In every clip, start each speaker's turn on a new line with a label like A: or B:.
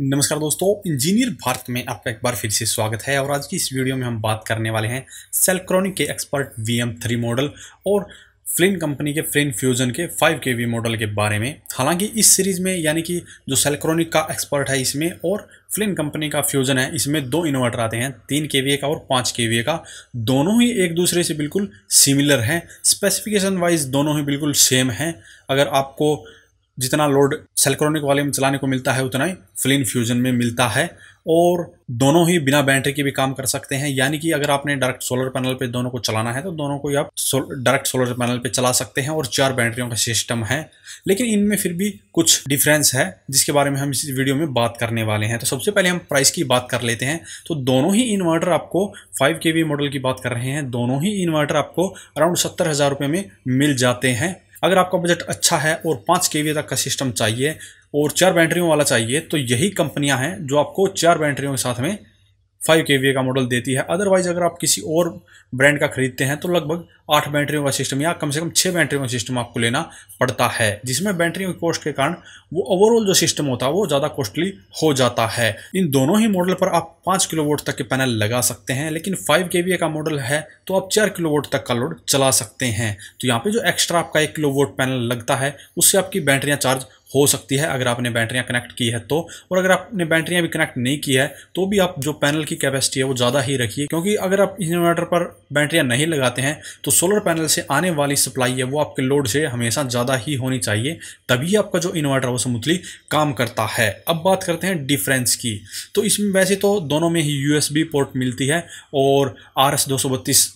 A: नमस्कार दोस्तों इंजीनियर भारत में आपका एक बार फिर से स्वागत है और आज की इस वीडियो में हम बात करने वाले हैं सेलक्रॉनिक के expert V M three model और फ्लिन कंपनी के फ्लिन फ्यूजन के फाइव के वी मॉडल के बारे में हालांकि इस सीरीज़ में यानी कि जो सेलक्रॉनिक का एक्सपर्ट है इसमें और फ्लिन कंपनी का फ्यूजन है इसमें दो इन्वर्टर आते हैं तीन के का और पाँच के का दोनों ही एक दूसरे से बिल्कुल सिमिलर हैं स्पेसिफिकेशन वाइज दोनों ही बिल्कुल सेम हैं अगर आपको जितना लोड सेलक्रॉनिक वाले में चलाने को मिलता है उतना ही फ्लिन फ्यूजन में मिलता है और दोनों ही बिना बैटरी के भी काम कर सकते हैं यानी कि अगर आपने डायरेक्ट सोलर पैनल पे दोनों को चलाना है तो दोनों को ही आप सोल, डायरेक्ट सोलर पैनल पे चला सकते हैं और चार बैटरियों का सिस्टम है लेकिन इनमें फिर भी कुछ डिफरेंस है जिसके बारे में हम इस वीडियो में बात करने वाले हैं तो सबसे पहले हम प्राइस की बात कर लेते हैं तो दोनों ही इन्वर्टर आपको फाइव के मॉडल की बात कर रहे हैं दोनों ही इन्वर्टर आपको अराउंड सत्तर हज़ार में मिल जाते हैं अगर आपका बजट अच्छा है और पाँच के तक का सिस्टम चाहिए और चार बैटरियों वाला चाहिए तो यही कंपनियां हैं जो आपको चार बैटरियों के साथ में फाइव के का मॉडल देती है अदरवाइज़ अगर आप किसी और ब्रांड का खरीदते हैं तो लगभग आठ बैटरियों का सिस्टम या कम से कम छः बैटरियों का सिस्टम आपको लेना पड़ता है जिसमें बैटरियों की कॉस्ट के कारण वो ओवरऑल जो सिस्टम होता है वो ज़्यादा कॉस्टली हो जाता है इन दोनों ही मॉडल पर आप पाँच किलो वोट तक के पैनल लगा सकते हैं लेकिन फाइव के का मॉडल है तो आप चार किलो वोट तक का लोड चला सकते हैं तो यहाँ पर जो एक्स्ट्रा आपका एक किलो वोट पैनल लगता है उससे आपकी बैटरियाँ चार्ज हो सकती है अगर आपने बैटरियाँ कनेक्ट की है तो और अगर आपने बैटरियाँ भी कनेक्ट नहीं की है तो भी आप जो पैनल की कैपेसिटी है वो ज़्यादा ही रखिए क्योंकि अगर आप इन्वर्टर पर बैटरियाँ नहीं लगाते हैं तो सोलर पैनल से आने वाली सप्लाई है वो आपके लोड से हमेशा ज़्यादा ही होनी चाहिए तभी आपका जो इन्वर्टर वो स्मूथली काम करता है अब बात करते हैं डिफ्रेंस की तो इसमें वैसे तो दोनों में ही यू पोर्ट मिलती है और आर एस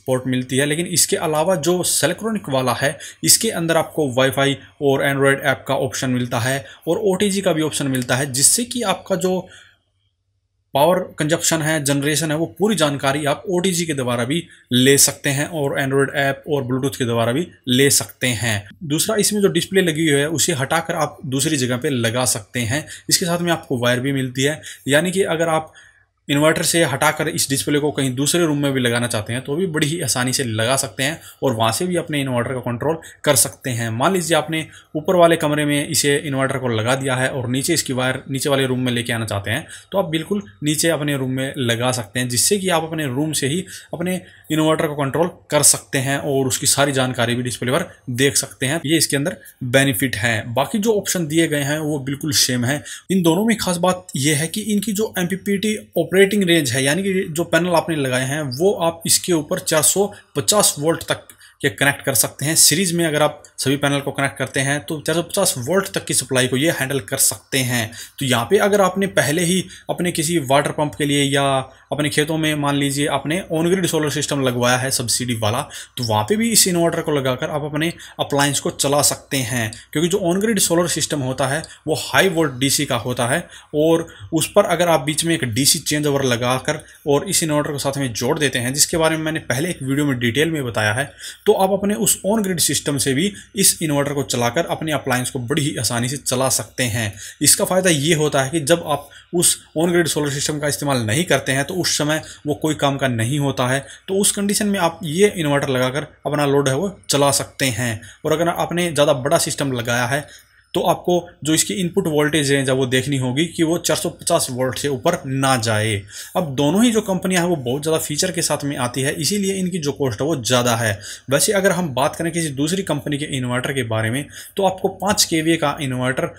A: पोर्ट मिलती है लेकिन इसके अलावा जो सेलेक्ट्रॉनिक वाला है इसके अंदर आपको वाईफाई और एंड्रॉयड ऐप का ऑप्शन मिलता है है और ओ का भी ऑप्शन मिलता है जिससे कि आपका जो पावर कंजप्शन है जनरेशन है वो पूरी जानकारी आप ओ के द्वारा भी ले सकते हैं और एंड्रॉयड ऐप और ब्लूटूथ के द्वारा भी ले सकते हैं दूसरा इसमें जो डिस्प्ले लगी हुई है उसे हटाकर आप दूसरी जगह पे लगा सकते हैं इसके साथ में आपको वायर भी मिलती है यानी कि अगर आप इन्वर्टर से हटाकर इस डिस्प्ले को कहीं दूसरे रूम में भी लगाना चाहते हैं तो भी बड़ी ही आसानी से लगा सकते हैं और वहाँ से भी अपने इन्वर्टर का कंट्रोल कर सकते हैं मान लीजिए आपने ऊपर वाले कमरे में इसे इन्वर्टर को लगा दिया है और नीचे इसकी वायर नीचे वाले रूम में लेके आना चाहते हैं तो आप बिल्कुल नीचे अपने रूम में लगा सकते हैं जिससे कि आप अपने रूम से ही अपने इन्वर्टर को कंट्रोल कर सकते हैं और उसकी सारी जानकारी भी डिस्प्ले पर देख सकते हैं ये इसके अंदर बेनिफिट है बाकी जो ऑप्शन दिए गए हैं वो बिल्कुल सेम है इन दोनों में खास बात यह है कि इनकी जो एम पी ऑपरेटिंग रेंज है यानी कि जो पैनल आपने लगाए हैं वो आप इसके ऊपर 450 वोल्ट तक ये कनेक्ट कर सकते हैं सीरीज़ में अगर आप सभी पैनल को कनेक्ट करते हैं तो चार सौ पचास वोल्ट तक की सप्लाई को ये हैंडल कर सकते हैं तो यहाँ पे अगर आपने पहले ही अपने किसी वाटर पंप के लिए या अपने खेतों में मान लीजिए आपने ऑन ग्रिड सोलर सिस्टम लगवाया है सब्सिडी वाला तो वहाँ पर भी इस इन्वर्टर को लगाकर आप अपने अप्लाइंस को चला सकते हैं क्योंकि जो ऑन ग्रिड सोलर सिस्टम होता है वो हाई वोल्ट डी का होता है और उस पर अगर आप बीच में एक डी सी चेंज ओवर लगा और इस इन्वर्टर को साथ में जोड़ देते हैं जिसके बारे में मैंने पहले एक वीडियो में डिटेल में बताया है तो तो आप अपने उस ऑन ग्रिड सिस्टम से भी इस इन्वर्टर को चलाकर अपने अप्लायंस को बड़ी ही आसानी से चला सकते हैं इसका फ़ायदा ये होता है कि जब आप उस ऑन ग्रिड सोलर सिस्टम का इस्तेमाल नहीं करते हैं तो उस समय वो कोई काम का नहीं होता है तो उस कंडीशन में आप ये इन्वर्टर लगाकर अपना लोड है वो चला सकते हैं और अगर आपने ज़्यादा बड़ा सिस्टम लगाया है तो आपको जो इसकी इनपुट वोल्टेज है जब वो देखनी होगी कि वो 450 वोल्ट से ऊपर ना जाए अब दोनों ही जो कंपनियां हैं वो बहुत ज़्यादा फीचर के साथ में आती है इसीलिए इनकी जो कॉस्ट है वो ज़्यादा है वैसे अगर हम बात करें किसी दूसरी कंपनी के इन्वर्टर के बारे में तो आपको पाँच के का इन्वर्टर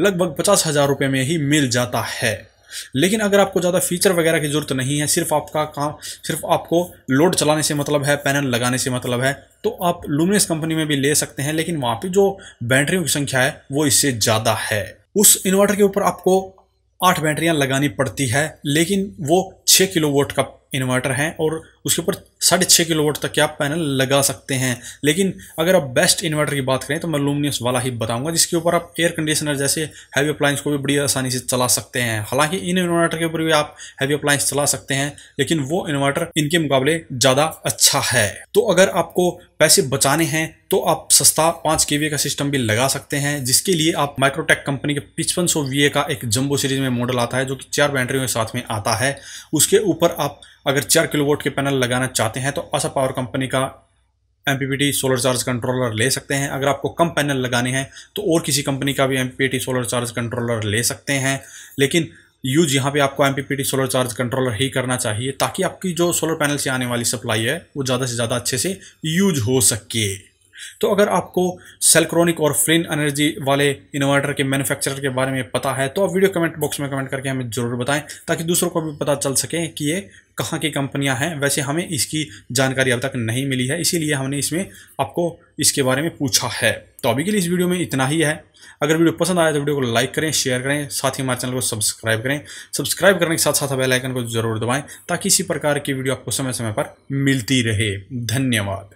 A: लगभग पचास हज़ार रुपये में ही मिल जाता है लेकिन अगर आपको ज़्यादा फीचर वगैरह की ज़रूरत नहीं है सिर्फ आपका काम सिर्फ आपको लोड चलाने से मतलब है पैनल लगाने से मतलब है तो आप लूमिनस कंपनी में भी ले सकते हैं लेकिन वहाँ पर जो बैटरियों की संख्या है वो इससे ज़्यादा है उस इन्वर्टर के ऊपर आपको आठ बैटरियाँ लगानी पड़ती है लेकिन वो छः किलो वोट का इन्वर्टर है और उसके ऊपर साढ़े छः किलो वोट तक के आप पैनल लगा सकते हैं लेकिन अगर आप बेस्ट इन्वर्टर की बात करें तो मैं लूमिनियस वाला ही बताऊंगा जिसके ऊपर आप एयर कंडीशनर जैसे हैवी अप्लाइंस को भी बड़ी आसानी से चला सकते हैं हालांकि इन इन्वर्टर के ऊपर भी आप हैवी अप्लाइंस चला सकते हैं लेकिन वो इन्वर्टर इनके मुकाबले ज़्यादा अच्छा है तो अगर आपको पैसे बचाने हैं तो आप सस्ता पाँच के का सिस्टम भी लगा सकते हैं जिसके लिए आप माइक्रोटेक कंपनी के पिचपन सौ का एक जम्बो सीरीज में मॉडल आता है जो कि चार बैटरी के साथ में आता है उसके ऊपर आप अगर चार किलोवाट के पैनल पैनल लगाना चाहते हैं तो असा पावर कंपनी का एम सोलर चार्ज कंट्रोलर ले सकते हैं अगर आपको कम पैनल लगाने हैं तो और किसी कंपनी का भी एम सोलर चार्ज कंट्रोलर ले सकते हैं लेकिन यूज यहाँ पे आपको एम सोलर चार्ज कंट्रोलर ही करना चाहिए ताकि आपकी जो सोलर पैनल से आने वाली सप्लाई है वो ज़्यादा से ज़्यादा अच्छे से यूज हो सके तो अगर आपको सेलक्रॉनिक और फ्लिन एनर्जी वाले इन्वर्टर के मैन्युफैक्चरर के बारे में पता है तो आप वीडियो कमेंट बॉक्स में कमेंट करके हमें ज़रूर बताएं ताकि दूसरों को भी पता चल सके कि ये कहाँ की कंपनियाँ हैं वैसे हमें इसकी जानकारी अब तक नहीं मिली है इसीलिए हमने इसमें आपको इसके बारे में पूछा है तो अभी के लिए इस वीडियो में इतना ही है अगर वीडियो पसंद आया तो वीडियो को लाइक करें शेयर करें साथ ही हमारे चैनल को सब्सक्राइब करें सब्सक्राइब करने के साथ साथ बेल आइकन को जरूर दबाएं ताकि इसी प्रकार की वीडियो आपको समय समय पर मिलती रहे धन्यवाद